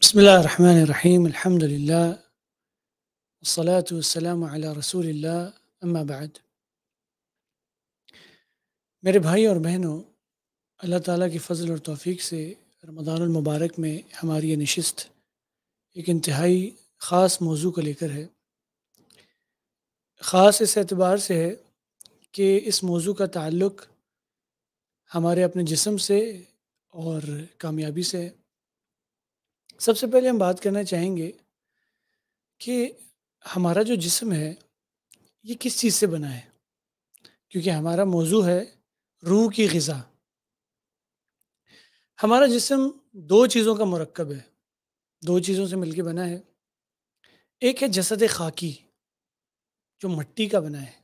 بسم الله الرحمن الرحيم الحمد لله والصلاة والسلام على رسول الله أما بعد मेरे भाई और बहनों अल्लाह ताला की फजल और तौफीक से रमदान मुबारक में हमारी ये नशस्त एक इंतहाई ख़ास मौजू को लेकर है ख़ास इस एतबार से है कि इस मौजू का ताल्लुक़ हमारे अपने जिसम से और कामयाबी से सबसे पहले हम बात करना चाहेंगे कि हमारा जो जिसम है ये किस चीज़ से बना है क्योंकि हमारा मौजू है रूह की गज़ा हमारा जिसम दो चीज़ों का मरकब है दो चीज़ों से मिलके बना है एक है जसद खाकी जो मट्टी का बना है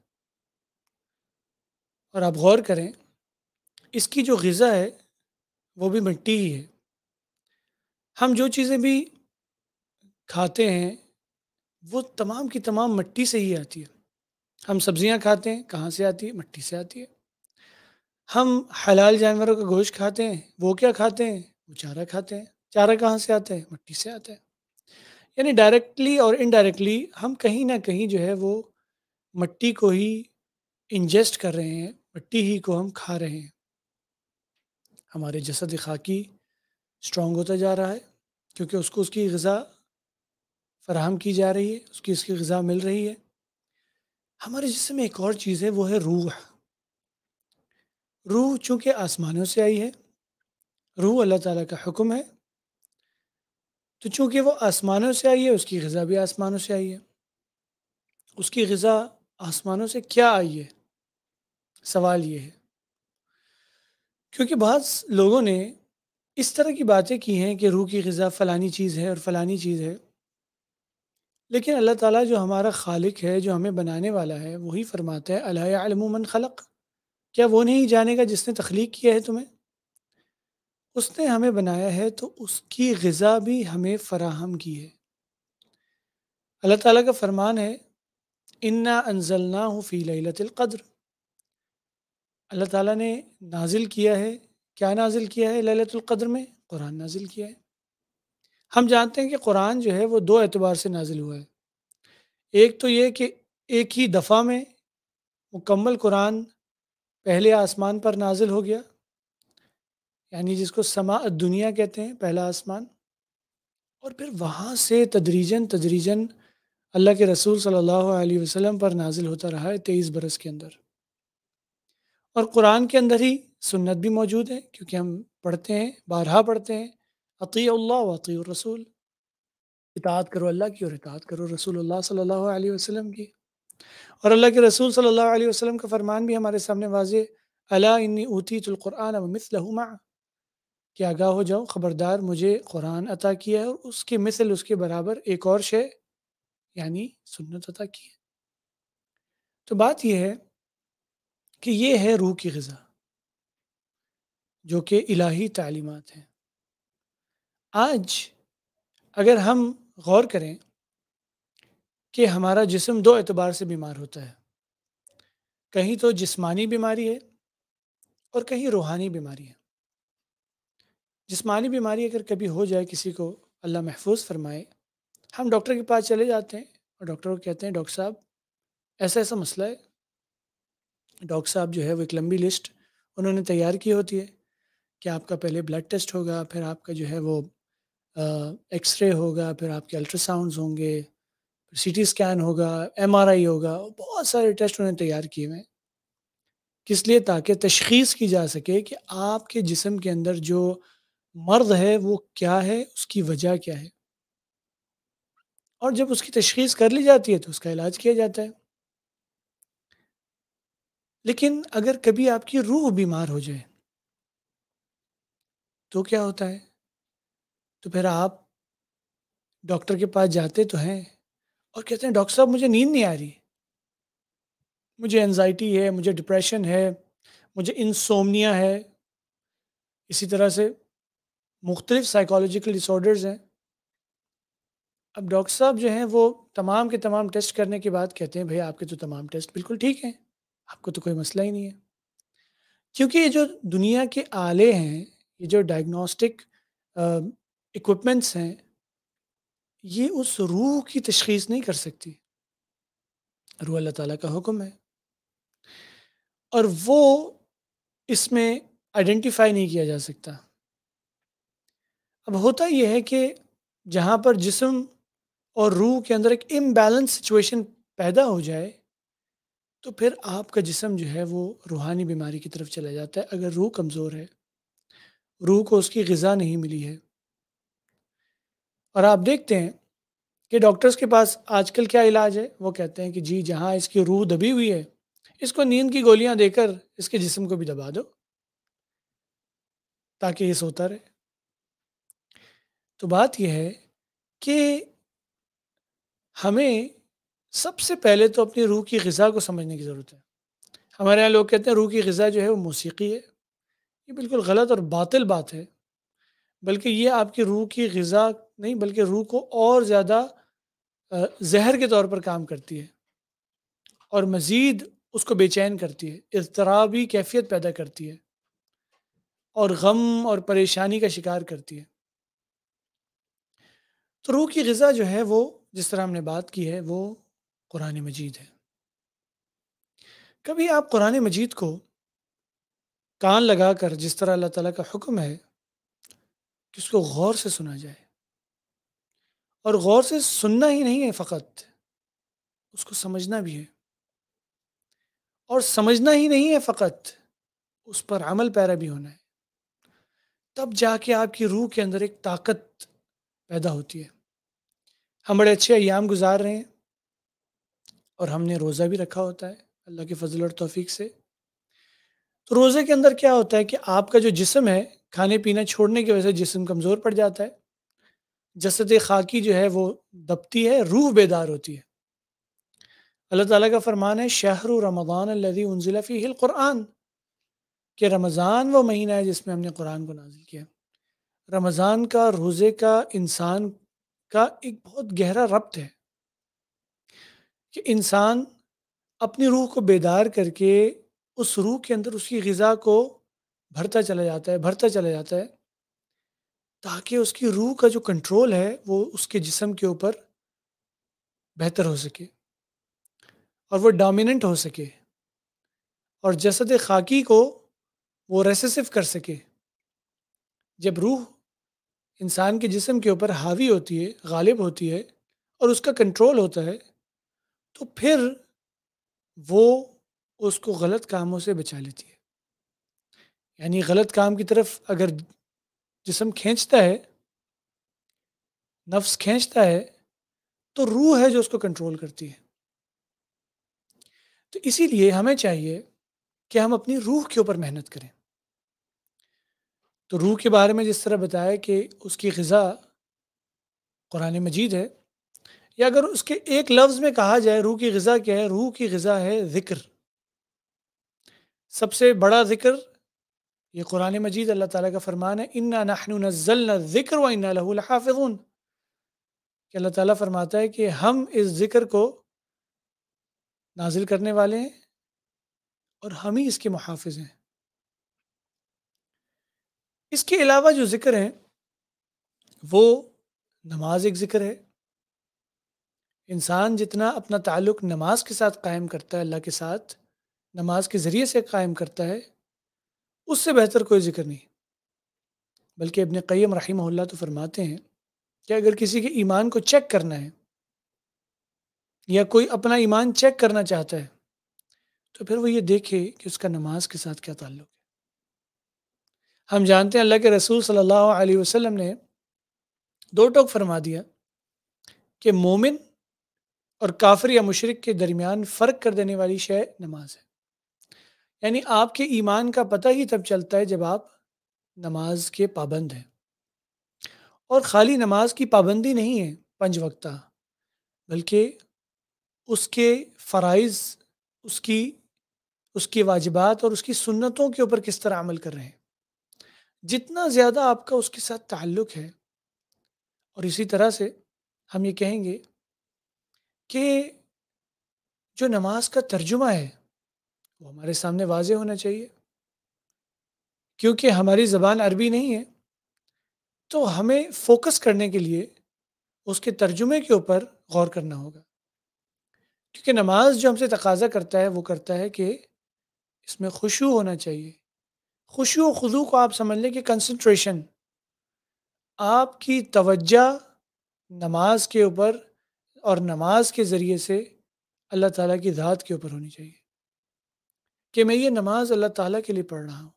और आप गौर करें इसकी जो गज़ा है वो भी मिट्टी ही है हम जो चीज़ें भी खाते हैं वो तमाम की तमाम मिट्टी से ही आती है हम सब्ज़ियाँ खाते हैं कहाँ से आती है मिट्टी से आती है हम हलाल जानवरों का गोश्त खाते हैं वो क्या खाते हैं वो चारा खाते हैं चारा कहाँ से आता है मिट्टी से आता है यानी डायरेक्टली और इनडायरेक्टली हम कहीं ना कहीं जो है वो मिट्टी को ही इंजेस्ट कर रहे हैं मिट्टी ही को हम खा रहे हैं हमारे जसद खाकी स्ट्रॉन्ग होता जा रहा है क्योंकि उसको उसकी गज़ा फराहम की जा रही है उसकी उसकी गज़ा मिल रही है हमारे जिसम में एक और चीज़ है वो है रूह रूह चूँकि आसमानों से आई है रूह अल्लाह ताला का हुक्म है तो चूँकि वो आसमानों से आई है उसकी गज़ा भी आसमानों से आई है उसकी गज़ा आसमानों से क्या आई है सवाल ये है क्योंकि बहुत लोगों ने इस तरह की बातें की हैं कि रूह की गज़ा फ़लानी चीज़ है और फ़लानी चीज़ है लेकिन अल्लाह ताला जो हमारा खालिक है जो हमें बनाने वाला है वही फरमाता है अल्लामन खलक क्या वो नहीं जानेगा जिसने तख्लीक किया है तुम्हें उसने हमें बनाया है तो उसकी गज़ा भी हमें फ़राहम की है अल्लाह ताला का फरमान है इन्ना अनजलना फ़ी लतिलक़द्र अल्लाह ताला ने नाजिल किया है क्या नाजिल किया है ललतुल्क़द्र में कुरान नाजिल किया है हम जानते हैं कि कुरान जो है वो दो एतबार से नाजिल हुआ है एक तो ये कि एक ही दफ़ा में मुकम्मल कुरान पहले आसमान पर नाजिल हो गया यानी जिसको समा दुनिया कहते हैं पहला आसमान और फिर वहाँ से तदरीजन तदरीजन अल्लाह के रसूल सल्लल्लाहु अलैहि वसल्लम पर नाजिल होता रहा है तेईस बरस के अंदर और कुरान के अंदर ही सुन्नत भी मौजूद है क्योंकि हम पढ़ते हैं बारहा पढ़ते हैं अती अल्लाह रसूल इतात करो अल्लाह की और इतात करो रसूल सल्लल्लाहु अलैहि वसल्लम की और अल्लाह के रसूल सल्लल्लाहु अलैहि वसल्लम का फरमान भी हमारे सामने वाज अला इन्नी ऊती तुलकुरान मिसलहुमा कि आगाह हो जाओ ख़बरदार मुझे कुरान अता किया है और उसके मिसल उसके बराबर एक और शे यानी सुन्नत अता की है तो बात यह है कि ये है रूह की गज़ा जो कि इलाही तालीमत हैं आज अगर हम गौर करें कि हमारा जिसम दो एतबार से बीमार होता है कहीं तो जिस्मानी बीमारी है और कहीं रूहानी बीमारी है जिस्मानी बीमारी अगर कभी हो जाए किसी को अल्लाह महफूज फरमाए हम डॉक्टर के पास चले जाते हैं और डॉक्टर को कहते हैं डॉक्टर साहब ऐसा ऐसा मसला है डॉक्टर साहब जो है वो एक लंबी लिस्ट उन्होंने तैयार की होती है कि आपका पहले ब्लड टेस्ट होगा फिर आपका जो है वो एक्सरे होगा फिर आपके अल्ट्रासाउंड होंगे फिर सी स्कैन होगा आई होगा बहुत सारे टेस्ट उन्होंने तैयार किए हुए हैं किस लिए ताकि तशखीस की जा सके कि आपके जिसम के अंदर जो मर्द है वो क्या है उसकी वजह क्या है और जब उसकी तशखीस कर ली जाती है तो उसका इलाज किया जाता है लेकिन अगर कभी आपकी रूह बीमार हो जाए तो क्या होता है तो फिर आप डॉक्टर के पास जाते तो हैं और कहते हैं डॉक्टर साहब मुझे नींद नहीं आ रही मुझे एनजाइटी है मुझे डिप्रेशन है मुझे इंसोमनिया है इसी तरह से मुख्तलिफ़ साइकोलॉजिकल डिसऑर्डर्स हैं अब डॉक्टर साहब जो हैं वो तमाम के तमाम टेस्ट करने के बाद कहते हैं भाई आपके तो तमाम टेस्ट बिल्कुल ठीक हैं आपको तो कोई मसला ही नहीं है क्योंकि ये जो दुनिया के आले हैं ये जो डायग्नोस्टिक इक्विपमेंट्स हैं ये उस रूह की तशखीस नहीं कर सकती रूह अल्लाह ताला का हुक्म है और वो इसमें आइडेंटिफाई नहीं किया जा सकता अब होता यह है कि जहाँ पर जिसम और रूह के अंदर एक इम्बैलेंस सिचुएशन पैदा हो जाए तो फिर आपका जिसम जो है वो रूहानी बीमारी की तरफ चला जाता है अगर रूह कमज़ोर है रूह को उसकी गज़ा नहीं मिली है और आप देखते हैं कि डॉक्टर्स के पास आजकल क्या इलाज है वो कहते हैं कि जी जहाँ इसकी रूह दबी हुई है इसको नींद की गोलियां देकर इसके जिसम को भी दबा दो ताकि ये सोता रहे तो बात यह है कि हमें सबसे पहले तो अपनी रूह की गज़ा को समझने की ज़रूरत है हमारे यहाँ लोग कहते हैं रूह की गज़ा जो है वो मौसीकी है ये बिल्कुल गलत और बातिल बात है बल्कि ये आपकी रूह की गज़ा नहीं बल्कि रूह को और ज़्यादा जहर के तौर पर काम करती है और मज़ीद उसको बेचैन करती है इतराबी कैफियत पैदा करती है और गम और परेशानी का शिकार करती है तो रूह की गज़ा जो है वो जिस तरह हमने बात की है वो कुरान मजीद है कभी आप कुरान मजीद को कान लगाकर जिस तरह अल्लाह ताला का हुक्म है कि उसको गौर से सुना जाए और गौर से सुनना ही नहीं है फ़कत उसको समझना भी है और समझना ही नहीं है फ़कत उस पर अमल पैरा भी होना है तब जाके आपकी रूह के अंदर एक ताकत पैदा होती है हम बड़े अच्छे अयाम गुजार रहे हैं और हमने रोज़ा भी रखा होता है अल्लाह के फजल और तोफ़ी से तो रोज़े के अंदर क्या होता है कि आपका जो जिसम है खाने पीना छोड़ने की वजह से जिसम कमज़ोर पड़ जाता है जसद खाकी जो है वो दबती है रूह बेदार होती है अल्लाह ताला का फरमान है शहर रमदान अल्लदी उनजिला फ़ीहिल क़ुरान के रमज़ान वो महीना है जिसमें हमने कुरान को नाजिल किया रमज़ान का रोज़े का इंसान का एक बहुत गहरा रब्त है कि इंसान अपनी रूह को बेदार करके उस रूह के अंदर उसकी ग़ा को भरता चला जाता है भरता चला जाता है ताकि उसकी रूह का जो कंट्रोल है वो उसके जिसम के ऊपर बेहतर हो सके और वो डोमिनेंट हो सके और जसद खाकी को वो रेसेसिव कर सके जब रूह इंसान के जिसम के ऊपर हावी होती है गालिब होती है और उसका कंट्रोल होता है तो फिर वो उसको गलत कामों से बचा लेती है यानी गलत काम की तरफ अगर जिसम खींचता है नफ्स खींचता है तो रूह है जो उसको कंट्रोल करती है तो इसीलिए हमें चाहिए कि हम अपनी रूह के ऊपर मेहनत करें तो रूह के बारे में जिस तरह बताया कि उसकी गज़ा कुरान मजीद है या अगर उसके एक लफ्ज में कहा जाए रूह की गजा क्या है रूह की गजा है जिक्र सबसे बड़ा जिक्र ये कुरान मजीद अल्लाह ताला का फरमान है इन्ना नहनुनज़लना जिक्र व इन्ना लहू लहाफ़िज़ून कि अल्लाह ताला फरमाता है कि हम इस जिक्र को नाजिल करने वाले हैं और हम ही इसके मुहाफ़ हैं इसके अलावा जो ज़िक्र हैं वो नमाज एक ज़िक्र है इंसान जितना अपना ताल्लुक नमाज के साथ कायम करता है अल्लाह के साथ नमाज के ज़रिए से कायम करता है उससे बेहतर कोई जिक्र नहीं बल्कि अपने कईम रही तो फरमाते हैं कि अगर किसी के ईमान को चेक करना है या कोई अपना ईमान चेक करना चाहता है तो फिर वो ये देखे कि उसका नमाज के साथ क्या ताल्लुक़ है हम जानते हैं अल्लाह के रसूल सल्लल्लाहु अलैहि वसल्लम ने दो टोक फरमा दिया कि मोमिन और काफिर या मुशरक के दरमियान फ़र्क कर देने वाली शय नमाज है यानी आपके ईमान का पता ही तब चलता है जब आप नमाज के पाबंद हैं और ख़ाली नमाज की पाबंदी नहीं है पंज वक्ता बल्कि उसके फ़राइज उसकी उसकी वाजिबात और उसकी सुन्नतों के ऊपर किस तरह अमल कर रहे हैं जितना ज़्यादा आपका उसके साथ ताल्लुक़ है और इसी तरह से हम ये कहेंगे कि जो नमाज का तर्जुमा है वो हमारे सामने वाज होना चाहिए क्योंकि हमारी ज़बान अरबी नहीं है तो हमें फोकस करने के लिए उसके तर्जुमे के ऊपर गौर करना होगा क्योंकि नमाज जो हमसे तकाजा करता है वो करता है कि इसमें खुशू होना चाहिए खुशू खुदू को आप समझ लें कि कंसनट्रेशन आपकी तवज्जा नमाज के ऊपर और नमाज के ज़रिए से अल्लाह ताला की धात के ऊपर होनी चाहिए कि मैं ये नमाज अल्लाह ताला के लिए पढ़ रहा हूँ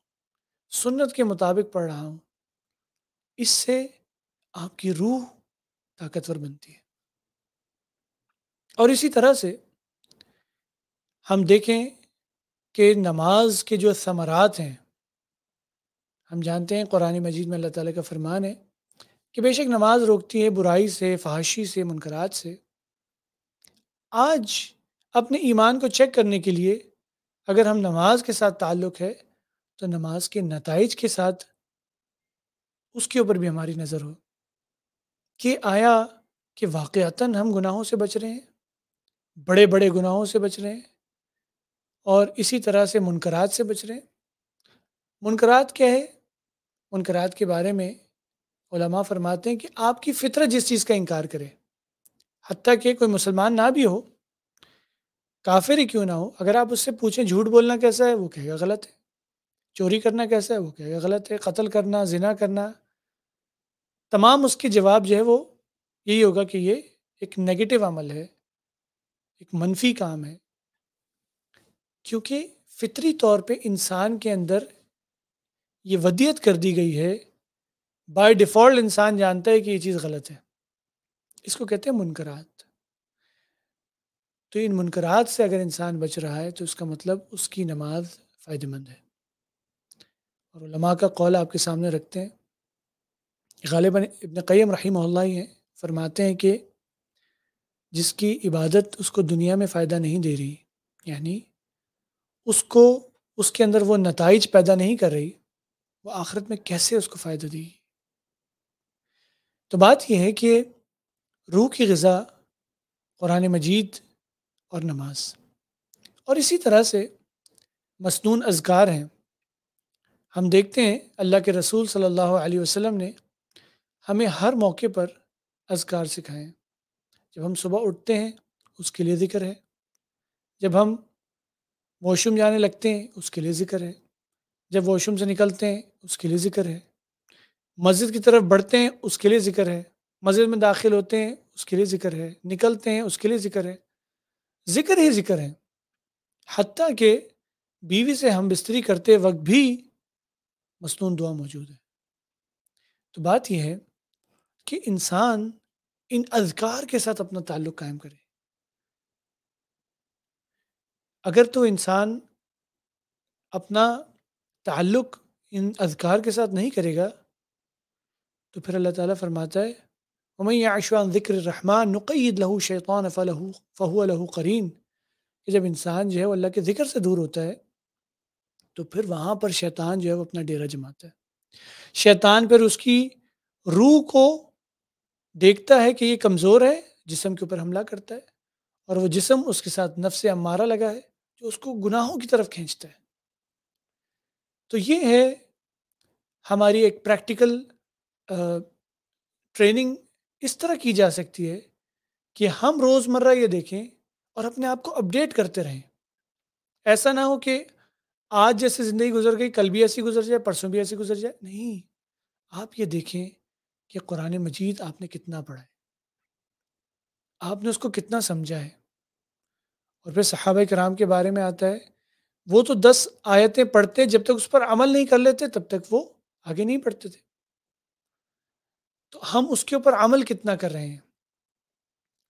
सुन्नत के मुताबिक पढ़ रहा हूँ इससे आपकी रूह ताकतवर बनती है और इसी तरह से हम देखें कि नमाज के जो समरात हैं हम जानते हैं कुरान मजीद में अल्लाह ताला का फरमान है कि बेशक नमाज रोकती है बुराई से फाशी से मुनकरात से आज अपने ईमान को चेक करने के लिए अगर हम नमाज के साथ ताल्लुक़ है तो नमाज के नतज के साथ उसके ऊपर भी हमारी नज़र हो कि आया कि वाक़ता हम गुनाहों से बच रहे हैं बड़े बड़े गुनाहों से बच रहे हैं और इसी तरह से मुनकरात से बच रहे हैं मुनकरात क्या है मुनकरात के बारे में फरमाते हैं कि आपकी फितरत जिस चीज़ का इनकार करें हती कि कोई मुसलमान ना भी हो काफिर ही क्यों ना हो अगर आप उससे पूछें झूठ बोलना कैसा है वो कहेगा गलत है चोरी करना कैसा है वो कहेगा गलत है कत्ल करना जिना करना तमाम उसके जवाब जो है वो यही होगा कि ये एक नेगेटिव अमल है एक मनफी काम है क्योंकि फितरी तौर पे इंसान के अंदर ये वदियत कर दी गई है बाय डिफ़ॉल्ट इंसान जानता है कि ये चीज़ गलत है इसको कहते हैं मुनकरात तो इन मुनकरात से अगर इंसान बच रहा है तो इसका मतलब उसकी नमाज फ़ायदेमंद है और लमा का कौल आपके सामने रखते हैं गालिबा इबन क़ैम रही ही हैं फरमाते हैं कि जिसकी इबादत उसको दुनिया में फ़ायदा नहीं दे रही यानी उसको उसके अंदर वो नतज पैदा नहीं कर रही वो आखिरत में कैसे उसको फ़ायदा देगी तो बात यह है कि रूह की गज़ा कुरान मजीद और नमाज और इसी तरह से मसनून अजगार हैं हम देखते हैं अल्लाह के रसूल सल्लल्लाहु अलैहि वसल्लम ने हमें हर मौके पर अजगार सिखाए जब हम सुबह उठते हैं उसके लिए ज़िक्र है जब हम वॉशरूम जाने लगते हैं उसके लिए ज़िक्र है जब वॉशरूम से निकलते हैं उसके लिए ज़िक्र है मस्जिद की तरफ बढ़ते हैं उसके लिए ज़िक्र है मस्जिद में दाखिल होते हैं उसके लिए ज़िक्र है निकलते हैं उसके लिए ज़िक्र है ज़िक्र ही ज़िक्र है हती के बीवी से हम बिस्तरी करते वक्त भी मसनून दुआ मौजूद है तो बात यह है कि इंसान इन अजकार के साथ अपना ताल्लुक कायम करे अगर तो इंसान अपना ताल्लुक इन अजकार के साथ नहीं करेगा तो फिर अल्लाह ताला फरमाता है ومن يعش عن ذكر रहमान नुकैद लहू शैतान फ़लहू फ़हू लहू करीन कि जब इंसान जो है अल्लाह के ज़िक्र से दूर होता है तो फिर वहाँ पर शैतान जो है वो अपना डेरा जमाता है शैतान फिर उसकी रूह को देखता है कि ये कमज़ोर है जिसम के ऊपर हमला करता है और वो जिसम उसके साथ नफ्स अमारा लगा है जो उसको गुनाहों की तरफ खींचता है तो ये है हमारी एक प्रैक्टिकल ट्रेनिंग इस तरह की जा सकती है कि हम रोज़मर्रा ये देखें और अपने आप को अपडेट करते रहें ऐसा ना हो कि आज जैसे ज़िंदगी गुजर गई कल भी ऐसी गुजर जाए परसों भी ऐसी गुजर जाए नहीं आप ये देखें कि कुरान मजीद आपने कितना पढ़ा है आपने उसको कितना समझा है और फिर सहाब कराम के बारे में आता है वो तो दस आयतें पढ़ते जब तक उस पर अमल नहीं कर लेते तब तक वो आगे नहीं पढ़ते थे तो हम उसके ऊपर अमल कितना कर रहे हैं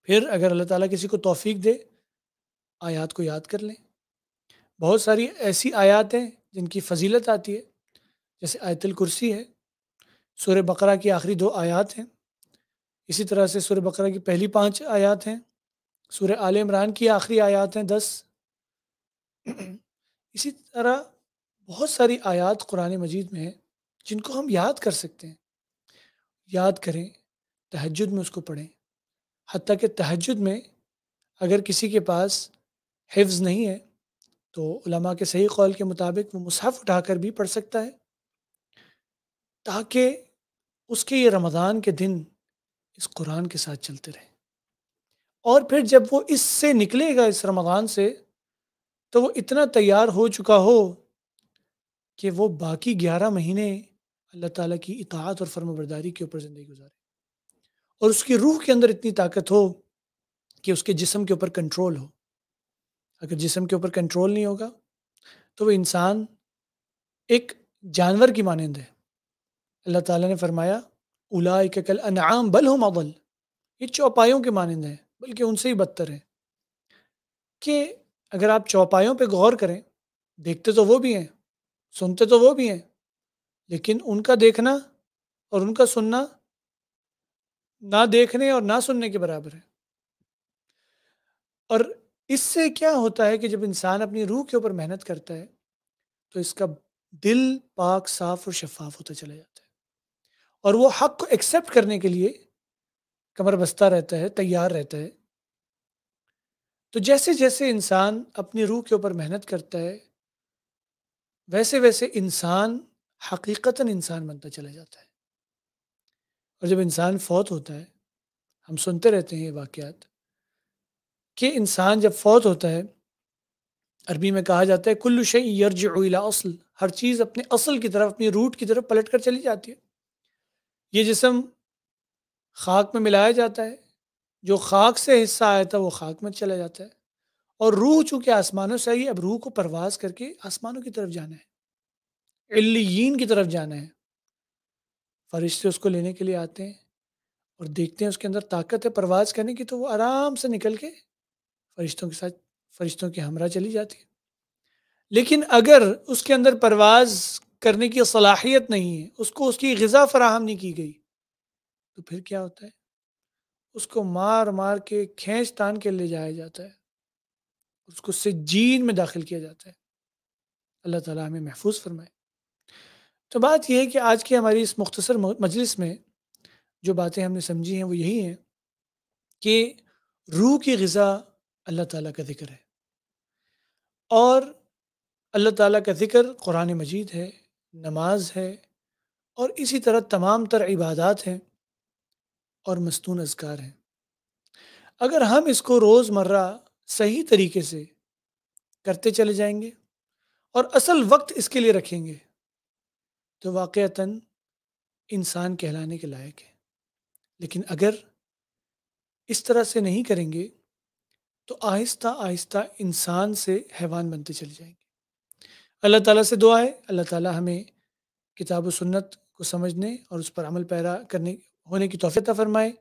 फिर अगर अल्लाह ताला किसी को तौफीक दे आयात को याद कर लें बहुत सारी ऐसी आयात हैं जिनकी फजीलत आती है जैसे आयतल कुर्सी है सुर बकरा की आखिरी दो आयात हैं इसी तरह से सुर बकरा की पहली पांच आयात हैं सुर आल इमरान की आखिरी आयात हैं दस इसी तरह बहुत सारी आयात कुरान मजीद में हैं जिनको हम याद कर सकते हैं याद करें तहजद में उसको पढ़ें हती कि तहजद में अगर किसी के पास हिफ्ज़ नहीं है तो उलमा के सही कौल के मुताबिक वो मुसाफ उठाकर भी पढ़ सकता है ताकि उसके ये रमज़ान के दिन इस कुरान के साथ चलते रहे और फिर जब वो इससे निकलेगा इस रमज़ान से तो वो इतना तैयार हो चुका हो कि वो बाकी ग्यारह महीने अल्लाह ताला की इतात और फर्मबरदारी के ऊपर ज़िंदगी गुजारे और उसकी रूह के अंदर इतनी ताकत हो कि उसके जिसम के ऊपर कंट्रोल हो अगर जिसम के ऊपर कंट्रोल नहीं होगा तो वह इंसान एक जानवर की मानंद है अल्लाह ताला ने फरमाया उला कल अनाम बल हो मावल ये चौपायों के मानंद हैं बल्कि उनसे ही बदतर हैं कि अगर आप चौपायों पे गौर करें देखते तो वो भी हैं सुनते तो वो भी हैं लेकिन उनका देखना और उनका सुनना ना देखने और ना सुनने के बराबर है और इससे क्या होता है कि जब इंसान अपनी रूह के ऊपर मेहनत करता है तो इसका दिल पाक साफ और शफाफ होता चला जाता है और वो हक को एक्सेप्ट करने के लिए कमर बस्ता रहता है तैयार रहता है तो जैसे जैसे इंसान अपनी रूह के ऊपर मेहनत करता है वैसे वैसे इंसान हकीकता इंसान बनता चला जाता है और जब इंसान फौत होता है हम सुनते रहते हैं ये वाक़ात कि इंसान जब फौत होता है अरबी में कहा जाता है कुल्लू शई उला असल हर चीज़ अपने असल की तरफ अपनी रूट की तरफ पलट कर चली जाती है ये जिसम खाक में मिलाया जाता है जो खाक से हिस्सा आया था वो खाक में चला जाता है और रूह चूँकि आसमानों से आई अब रूह को परवास करके आसमानों की तरफ जाना है इलीन की तरफ जाना है फरिश्ते उसको लेने के लिए आते हैं और देखते हैं उसके अंदर ताकत है परवाज करने की तो वो आराम से निकल के फरिश्तों के साथ फरिश्तों के हमरा चली जाती है लेकिन अगर उसके अंदर परवाज करने की सलाहियत नहीं है उसको उसकी गज़ा फराहम नहीं की गई तो फिर क्या होता है उसको मार मार के खींच तान के ले जाया जाता है उसको सिजीन में दाखिल किया जाता है अल्लाह ताला हमें महफूज फरमाए तो बात यह है कि आज की हमारी इस मुख्तसर मजलिस में जो बातें हमने समझी हैं वो यही हैं कि रूह की गज़ा अल्लाह ताला का ज़िक्र है और अल्लाह ताला का ज़िक्र कुरान मजीद है नमाज है और इसी तरह तमाम तर इबादत हैं और मस्तून अजकार हैं अगर हम इसको रोज़मर्रा सही तरीके से करते चले जाएंगे और असल वक्त इसके लिए रखेंगे तो वाक़ता इंसान कहलाने के लायक है लेकिन अगर इस तरह से नहीं करेंगे तो आहिस्ता आहिस्ता इंसान से हैवान बनते चले जाएंगे अल्लाह ताला से दुआ है अल्लाह ताला हमें किताब व सुन्नत को समझने और उस पर अमल पैरा करने होने की तोफ़ीता फ़रमाए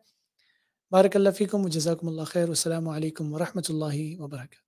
बारक फ़ीकम जजाकम्ला खैर वालकम वरहमल वर्का